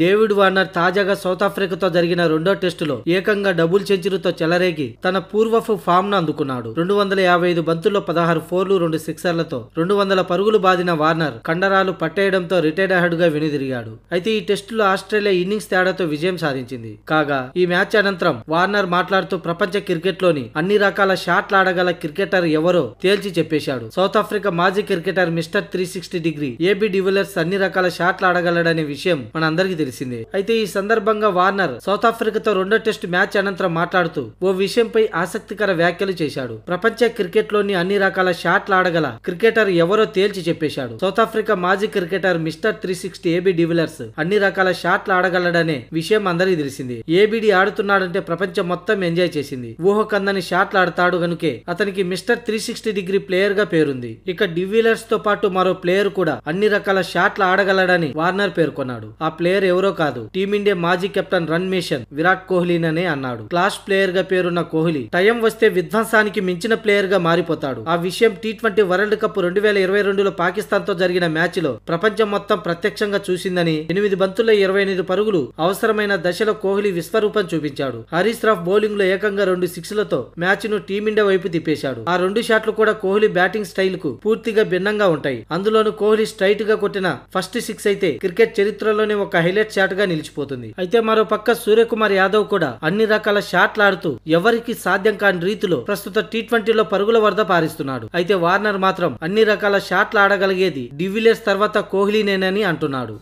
David Warner తాజాగా south ఆఫ్రికాతో జరిగిన రెండో టెస్టులో ఏకంగా డబుల్ సెంచరీతో చెలరేగి తన పూర్వపు ఫామ్ను అందుకున్నాడు రెండు వందల యాభై ఐదు బంతుల్లో పదహారు ఫోర్లు రెండు సిక్సర్లతో రెండు వందల పరుగులు బాదిన వార్నర్ కండరాలు పట్టేయడంతో రిటైర్డ్ గా వెనుదిరిగాడు అయితే ఈ టెస్టులో ఆస్ట్రేలియా ఇన్నింగ్స్ తేడాతో విజయం సాధించింది కాగా ఈ మ్యాచ్ అనంతరం వార్నర్ మాట్లాడుతూ ప్రపంచ క్రికెట్లోని అన్ని రకాల షాట్లు ఆడగల క్రికెటర్ ఎవరో తేల్చి చెప్పేశాడు సౌత్ ఆఫ్రికా మాజీ cricketer mister three sixty degree AB de Villiers అన్ని రకాల షాట్లు ఆడగలడనే విషయం మనందరికీ తెలుసు తెలిసింది అయితే ఈ సందర్భంగా వార్నర్ సౌత్ ఆఫ్రికాతో రెండో టెస్ట్ మ్యాచ్ అనంతరం మాట్లాడుతూ ఓ విషయంపై ఆసక్తికర వ్యాఖ్యలు చేశాడు ప్రపంచ క్రికెట్ లోని అన్ని రకాల షాట్లు ఆడగల క్రికెటర్ ఎవరో తేల్చి చెప్పేశాడు సౌత్ ఆఫ్రికా మాజీ cricketer mister three sixty AB de Villiers అన్ని రకాల షాట్లు ఆడగలడనే విషయం అందరికీ తెలిసింది ఏబిడి ఆడుతున్నాడంటే ప్రపంచం మొత్తం ఎంజాయ్ చేసింది ఊహకందని షాట్లు ఆడతాడు గనుకే అతనికి mister three sixty degree player గా పేరుంది ఇక డివిలర్స్ తో పాటు మరో ప్లేయర్ కూడా అన్ని రకాల షాట్లు ఆడగలడని వార్నర్ పేర్కొన్నాడు ఆ ప్లేయర్ ఎవరో కాదు టీమిండియా మాజీ కెప్టెన్ రన్ మేషన్ విరాట్ కోహ్లీననే అన్నాడు క్లాష్ ప్లేయర్ గా పేరున్న కోహ్లీ టైం వస్తే విధ్వంసానికి మించిన ప్లేయర్ గా మారిపోతాడు ఆ విషయం టీ ట్వంటీ వరల్డ్ కప్ రెండు వేల ఇరవై రెండులో పాకిస్తాన్ తో జరిగిన మ్యాచ్ లో ప్రపంచం మొత్తం ప్రత్యక్షంగా చూసిందని ఎనిమిది బంతుల ఇరవై ఎనిమిది పరుగులు అవసరమైన దశలో కోహ్లీ విశ్వరూపం చూపించాడు హరీష్ రాఫ్ బౌలింగ్ లో ఏకంగా రెండు సిక్స్లతో మ్యాచ్ ను టీమిండియా వైపు తిప్పేశాడు ఆ రెండు షాట్లు కూడా కోహ్లీ బ్యాటింగ్ స్టైల్ కు పూర్తిగా భిన్నంగా ఉంటాయి అందులోనూ కోహ్లీ స్ట్రైట్ గా కొట్టిన ఫస్ట్ సిక్స్ అయితే క్రికెట్ చరిత్రలోనే ఒక హైలైట్ గా నిలిచిపోతుంది అయితే మరో పక్క సూర్యకుమార్ యాదవ్ కూడా అన్ని రకాల షాట్లాడుతూ ఎవరికి సాధ్యం కాని రీతిలో ప్రస్తుత టీ ట్వంటీలో పరుగుల వరద పారిస్తున్నాడు అయితే వార్నర్ మాత్రం అన్ని రకాల షాట్లు ఆడగలిగేది డివిలియర్స్ తర్వాత కోహ్లీనేనని అంటున్నాడు